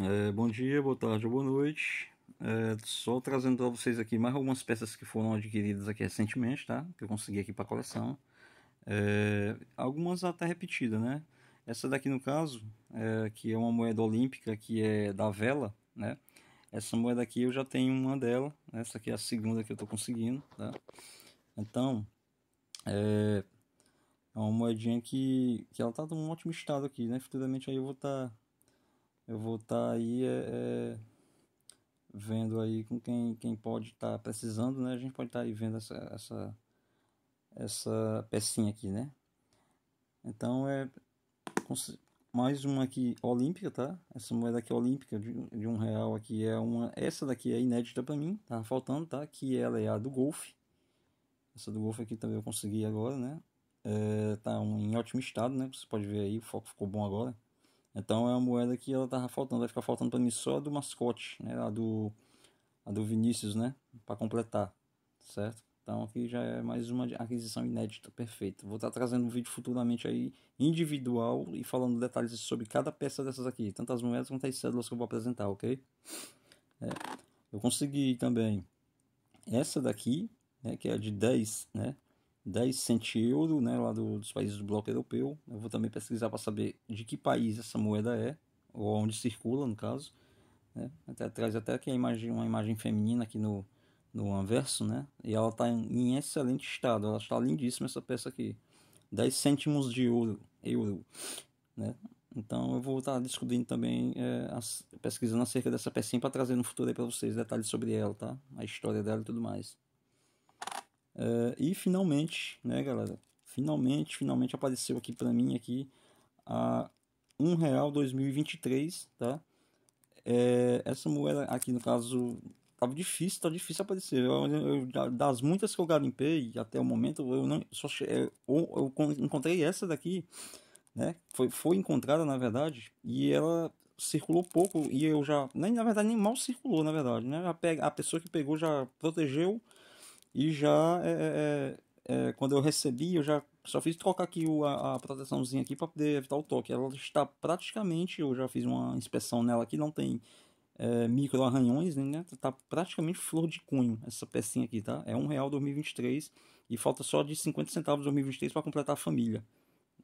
É, bom dia, boa tarde ou boa noite. É, só trazendo para vocês aqui mais algumas peças que foram adquiridas aqui recentemente, tá? Que eu consegui aqui para coleção. É, algumas até repetidas, né? Essa daqui no caso, é, que é uma moeda olímpica que é da vela, né? Essa moeda aqui eu já tenho uma dela. Essa aqui é a segunda que eu estou conseguindo, tá? Então, é, é, uma moedinha que, que ela tá um ótimo estado aqui, né? Futuramente aí eu vou estar... Tá eu vou estar tá aí é, é, vendo aí com quem, quem pode estar tá precisando, né? A gente pode estar tá aí vendo essa, essa, essa pecinha aqui, né? Então é mais uma aqui olímpica, tá? Essa moeda aqui olímpica de, de um real aqui é uma. Essa daqui é inédita para mim, tá faltando, tá? Que ela é a do golfe. Essa do golfe aqui também eu consegui agora, né? É, tá um, em ótimo estado, né? Você pode ver aí, o foco ficou bom agora. Então é uma moeda que ela tava faltando, vai ficar faltando para mim só a do mascote, né? A do, a do Vinícius, né? Para completar, certo? Então aqui já é mais uma aquisição inédita, perfeita. Vou estar tá trazendo um vídeo futuramente aí individual e falando detalhes sobre cada peça dessas aqui, tanto as moedas quanto as cédulas que eu vou apresentar, ok? É, eu consegui também essa daqui, né, que é de 10, né? 10 cent euro, né, lá do, dos países do bloco europeu. Eu vou também pesquisar para saber de que país essa moeda é, ou onde circula, no caso. Né? Até traz até aqui a imagem, uma imagem feminina aqui no, no anverso, né? E ela está em, em, excelente estado, ela está lindíssima essa peça aqui. 10 cêntimos de euro, euro né? Então eu vou estar tá descobrindo também, é, as, pesquisando acerca dessa pecinha para trazer no futuro para vocês detalhes sobre ela, tá? A história dela e tudo mais. Uh, e finalmente, né, galera? Finalmente, finalmente apareceu aqui para mim aqui a um real 2023, tá? É, essa moeda aqui no caso tava difícil, tá difícil aparecer. Eu, eu, das muitas que eu garimpei até o momento, eu não só eh, eu, eu encontrei essa daqui, né? Foi, foi encontrada na verdade e ela circulou pouco e eu já nem na verdade nem mal circulou na verdade, né? A, a pessoa que pegou já protegeu e já é é, é, é, quando eu recebi, eu já só fiz trocar aqui o, a, a proteçãozinha aqui para poder evitar o toque. Ela está praticamente, eu já fiz uma inspeção nela aqui, não tem é, micro arranhões, né? Tá praticamente flor de cunho essa pecinha aqui, tá? É um real 2023 e falta só de 50 centavos 2023 para completar a família,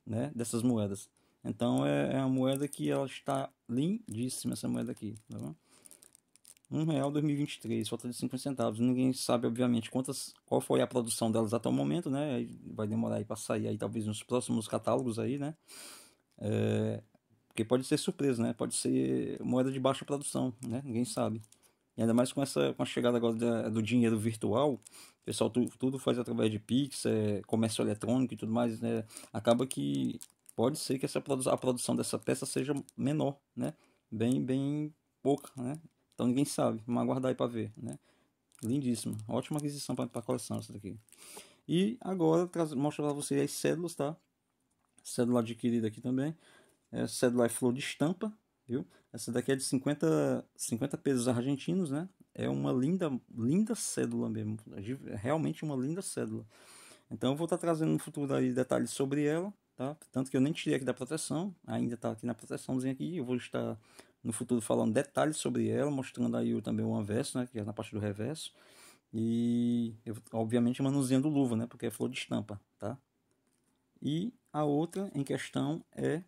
né? Dessas moedas. Então é, é uma moeda que ela está lindíssima essa moeda aqui, tá bom? R$1,2023, falta de 50 centavos. Ninguém sabe, obviamente, quantas, qual foi a produção delas até o momento, né? Vai demorar aí para sair aí, talvez nos próximos catálogos aí, né? É, porque pode ser surpresa, né? Pode ser moeda de baixa produção, né? Ninguém sabe. E ainda mais com essa com a chegada agora da, do dinheiro virtual, pessoal tu, tudo faz através de Pix, é, comércio eletrônico e tudo mais, né? Acaba que pode ser que essa, a produção dessa peça seja menor, né? Bem, bem pouca, né? Então ninguém sabe. Vamos aguardar aí para ver, né? Lindíssimo. Ótima aquisição para a coleção essa daqui. E agora mostro para vocês as cédulas, tá? Cédula adquirida aqui também. É, cédula é flor de estampa, viu? Essa daqui é de 50, 50 pesos argentinos, né? É uma linda, linda cédula mesmo. É é realmente uma linda cédula. Então eu vou estar tá trazendo no futuro aí detalhes sobre ela, tá? Tanto que eu nem tirei aqui da proteção, ainda está aqui na proteçãozinha aqui. Eu vou estar no futuro falando detalhes sobre ela, mostrando aí também o anverso, né, que é na parte do reverso. E eu, obviamente manuseando luva, né, porque é flor de estampa, tá? E a outra em questão é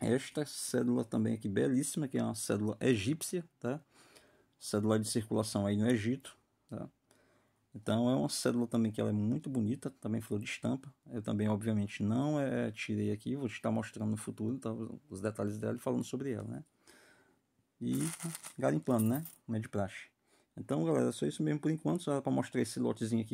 esta cédula também aqui belíssima, que é uma cédula egípcia, tá? Cédula de circulação aí no Egito, tá? Então é uma cédula também que ela é muito bonita, também flor de estampa. Eu também, obviamente, não é, tirei aqui, vou estar mostrando no futuro tá, os detalhes dela e falando sobre ela, né? e garimpando, né? Como é de praxe. Então, galera, é só isso mesmo por enquanto, só para mostrar esse lotezinho aqui.